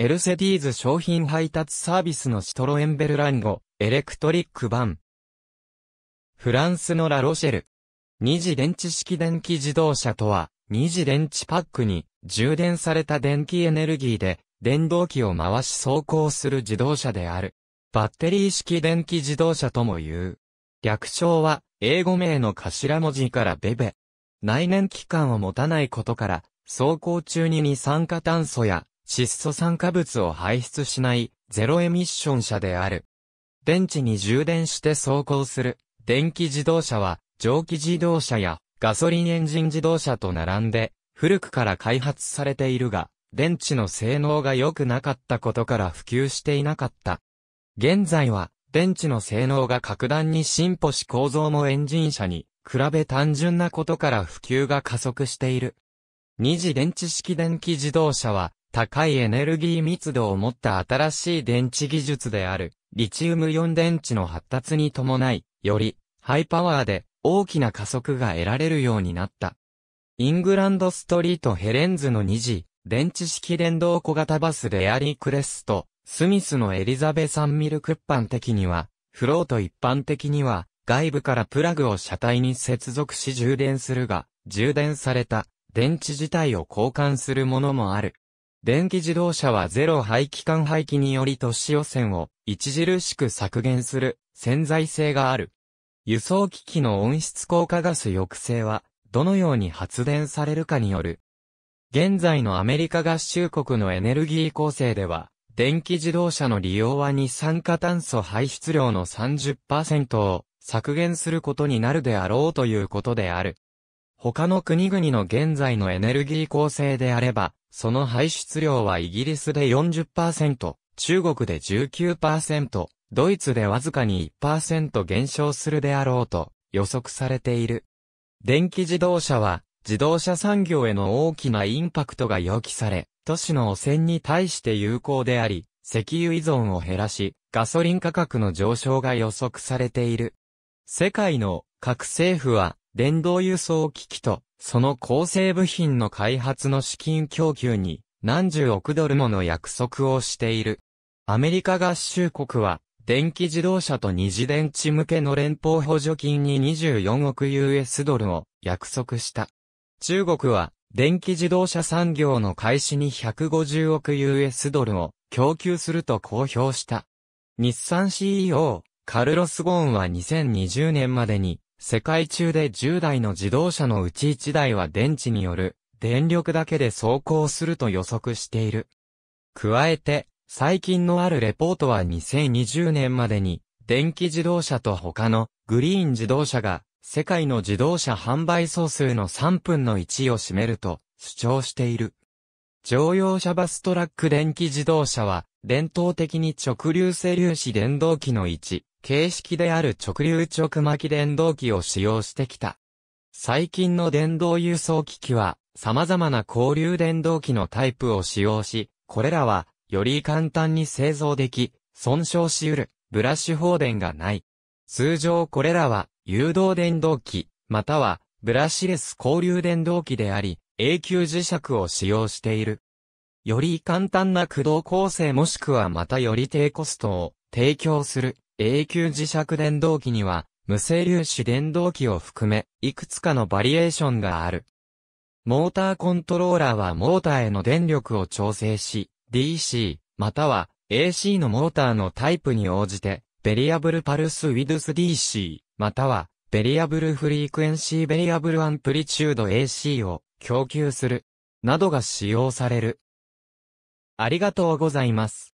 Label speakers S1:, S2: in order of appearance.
S1: エルセディーズ商品配達サービスのシトロエンベルランゴ、エレクトリック版。フランスのラロシェル。二次電池式電気自動車とは、二次電池パックに充電された電気エネルギーで電動機を回し走行する自動車である。バッテリー式電気自動車とも言う。略称は英語名の頭文字からベベ。内燃機関を持たないことから、走行中に二酸化炭素や窒素酸化物を排出しないゼロエミッション車である。電池に充電して走行する電気自動車は蒸気自動車やガソリンエンジン自動車と並んで古くから開発されているが電池の性能が良くなかったことから普及していなかった。現在は電池の性能が格段に進歩し構造もエンジン車に比べ単純なことから普及が加速している。二次電池式電気自動車は高いエネルギー密度を持った新しい電池技術である、リチウム4電池の発達に伴い、より、ハイパワーで、大きな加速が得られるようになった。イングランドストリートヘレンズの2次、電池式電動小型バスレアリークレスト、スミスのエリザベサンミルク一般的には、フロート一般的には、外部からプラグを車体に接続し充電するが、充電された電池自体を交換するものもある。電気自動車はゼロ排気管排気により都市汚染を著しく削減する潜在性がある。輸送機器の温室効果ガス抑制はどのように発電されるかによる。現在のアメリカ合衆国のエネルギー構成では、電気自動車の利用は二酸化炭素排出量の30%を削減することになるであろうということである。他の国々の現在のエネルギー構成であれば、その排出量はイギリスで40%、中国で19%、ドイツでわずかに1%減少するであろうと予測されている。電気自動車は自動車産業への大きなインパクトが予期され、都市の汚染に対して有効であり、石油依存を減らし、ガソリン価格の上昇が予測されている。世界の各政府は電動輸送機器と、その構成部品の開発の資金供給に、何十億ドルもの約束をしている。アメリカ合衆国は、電気自動車と二次電池向けの連邦補助金に24億 US ドルを約束した。中国は、電気自動車産業の開始に150億 US ドルを供給すると公表した。日産 CEO、カルロス・ゴーンは2020年までに世界中で10台の自動車のうち1台は電池による電力だけで走行すると予測している。加えて、最近のあるレポートは2020年までに、電気自動車と他のグリーン自動車が世界の自動車販売総数の3分の1を占めると主張している。乗用車バストラック電気自動車は伝統的に直流性粒子電動機の1形式である直流直巻電動機を使用してきた。最近の電動輸送機器は、様々な交流電動機のタイプを使用し、これらは、より簡単に製造でき、損傷し得る、ブラシ放電がない。通常これらは、誘導電動機、または、ブラシレス交流電動機であり、永久磁石を使用している。より簡単な駆動構成もしくはまたより低コストを提供する永久磁石電動機には、無性粒子電動機を含め、いくつかのバリエーションがある。モーターコントローラーはモーターへの電力を調整し、DC、または AC のモーターのタイプに応じて、ベリアブルパルスウィドス DC、または、ベリアブルフリークエンシーベリアブルアンプリチュード AC を供給する、などが使用される。ありがとうございます。